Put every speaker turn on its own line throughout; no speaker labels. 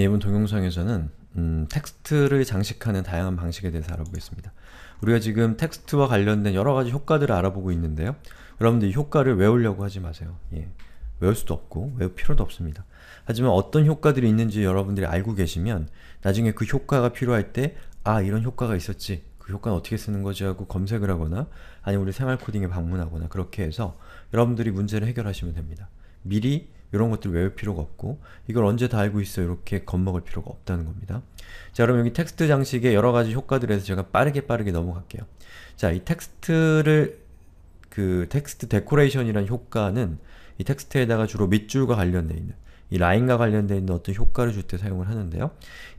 이번 동영상에서는 음, 텍스트를 장식하는 다양한 방식에 대해서 알아보겠습니다. 우리가 지금 텍스트와 관련된 여러가지 효과들을 알아보고 있는데요. 여러분들 이 효과를 외우려고 하지 마세요. 예. 외울 수도 없고 외울 필요도 없습니다. 하지만 어떤 효과들이 있는지 여러분들이 알고 계시면 나중에 그 효과가 필요할 때 아 이런 효과가 있었지 그 효과는 어떻게 쓰는 거지 하고 검색을 하거나 아니면 우리 생활코딩에 방문하거나 그렇게 해서 여러분들이 문제를 해결하시면 됩니다. 미리 이런 것들 외울 필요가 없고 이걸 언제 다 알고 있어 이렇게 겁먹을 필요가 없다는 겁니다. 자 그럼 여기 텍스트 장식의 여러가지 효과들에서 제가 빠르게 빠르게 넘어갈게요. 자이 텍스트를 그 텍스트 데코레이션이란 효과는 이 텍스트에다가 주로 밑줄과 관련되어 있는 이 라인과 관련되어 있는 어떤 효과를 줄 때 사용을 하는데요.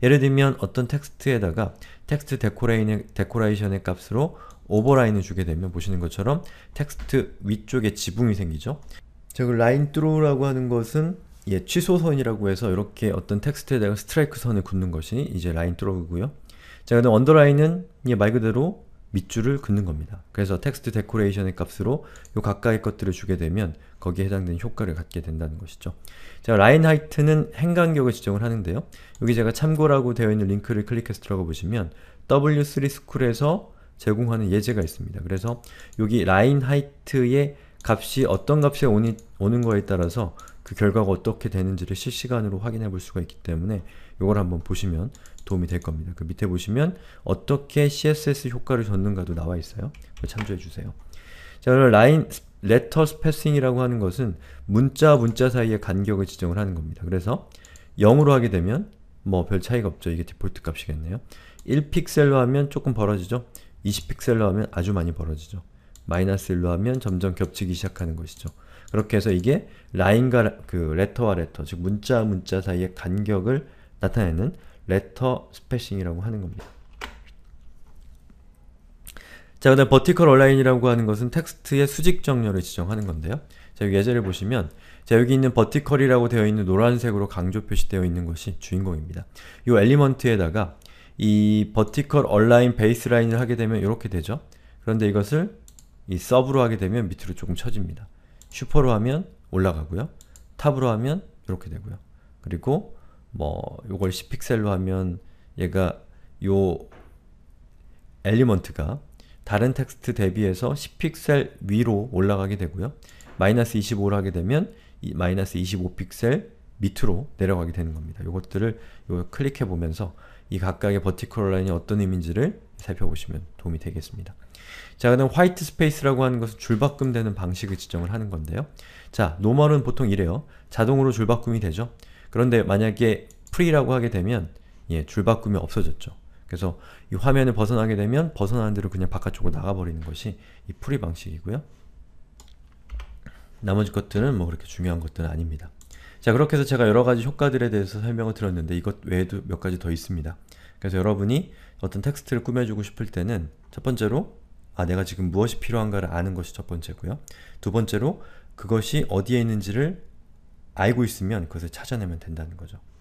예를 들면 어떤 텍스트에다가 텍스트 데코레이션의, 데코레이션의 값으로 오버라인을 주게 되면 보시는 것처럼 텍스트 위쪽에 지붕이 생기죠. 즉 라인 뚜루라고 하는 것은 예, 취소선이라고 해서 이렇게 어떤 텍스트에다가 스트라이크 선을 긋는 것이 이제 라인 뚜루고요. 자, 그다음 언더라인은 예, 말 그대로 밑줄을 긋는 겁니다. 그래서 텍스트 데코레이션의 값으로 요 가까이 것들을 주게 되면 거기에 해당되는 효과를 갖게 된다는 것이죠. 자, 라인 하이트는 행간격을 지정을 하는데요. 여기 제가 참고라고 되어 있는 링크를 클릭해서 들어가 보시면 W3 스쿨에서 제공하는 예제가 있습니다. 그래서 여기 라인 하이트의 값이 어떤 값이 오니, 오는 거에 따라서 그 결과가 어떻게 되는지를 실시간으로 확인해 볼 수가 있기 때문에 이걸 한번 보시면 도움이 될 겁니다. 그 밑에 보시면 어떻게 CSS 효과를 줬는가도 나와 있어요. 참조해 주세요. 자, 그럼 라인 레터 스패싱이라고 하는 것은 문자 문자 사이의 간격을 지정을 하는 겁니다. 그래서 0으로 하게 되면 뭐 별 차이가 없죠. 이게 디폴트 값이겠네요. 1픽셀로 하면 조금 벌어지죠? 20픽셀로 하면 아주 많이 벌어지죠. 마이너스 1로 하면 점점 겹치기 시작하는 것이죠. 그렇게 해서 이게 라인과 그 레터와 레터, 즉 문자 와 문자 사이의 간격을 나타내는 레터 스페싱이라고 하는 겁니다. 자, 그 다음 버티컬 얼라인이라고 하는 것은 텍스트의 수직 정렬을 지정하는 건데요. 자, 여기 예제를 보시면 자, 여기 있는 버티컬이라고 되어 있는 노란색으로 강조 표시되어 있는 것이 주인공입니다. 이 엘리먼트에다가 이 버티컬 얼라인 베이스라인을 하게 되면 이렇게 되죠. 그런데 이것을 이 서브로 하게 되면 밑으로 조금 처집니다. 슈퍼로 하면 올라가고요. 탑으로 하면 이렇게 되고요. 그리고 뭐 요걸 10픽셀로 하면 얘가 요 엘리먼트가 다른 텍스트 대비해서 10픽셀 위로 올라가게 되고요. 마이너스 25로 하게 되면 이 마이너스 25픽셀 밑으로 내려가게 되는 겁니다. 요것들을 요 클릭해 보면서 이 각각의 버티컬 라인이 어떤 의미인지를 살펴보시면 도움이 되겠습니다. 자, 그다음 화이트 스페이스라고 하는 것은 줄바꿈 되는 방식을 지정을 하는 건데요. 자, 노멀은 보통 이래요. 자동으로 줄바꿈이 되죠. 그런데 만약에 프리라고 하게 되면 예, 줄바꿈이 없어졌죠. 그래서 이 화면을 벗어나게 되면 벗어나는 대로 그냥 바깥쪽으로 나가버리는 것이 이 프리 방식이고요. 나머지 것들은 뭐 그렇게 중요한 것들은 아닙니다. 자 그렇게 해서 제가 여러가지 효과들에 대해서 설명을 들었는데 이것 외에도 몇 가지 더 있습니다. 그래서 여러분이 어떤 텍스트를 꾸며주고 싶을 때는 첫 번째로 아, 내가 지금 무엇이 필요한가를 아는 것이 첫 번째고요. 두 번째로 그것이 어디에 있는지를 알고 있으면 그것을 찾아내면 된다는 거죠.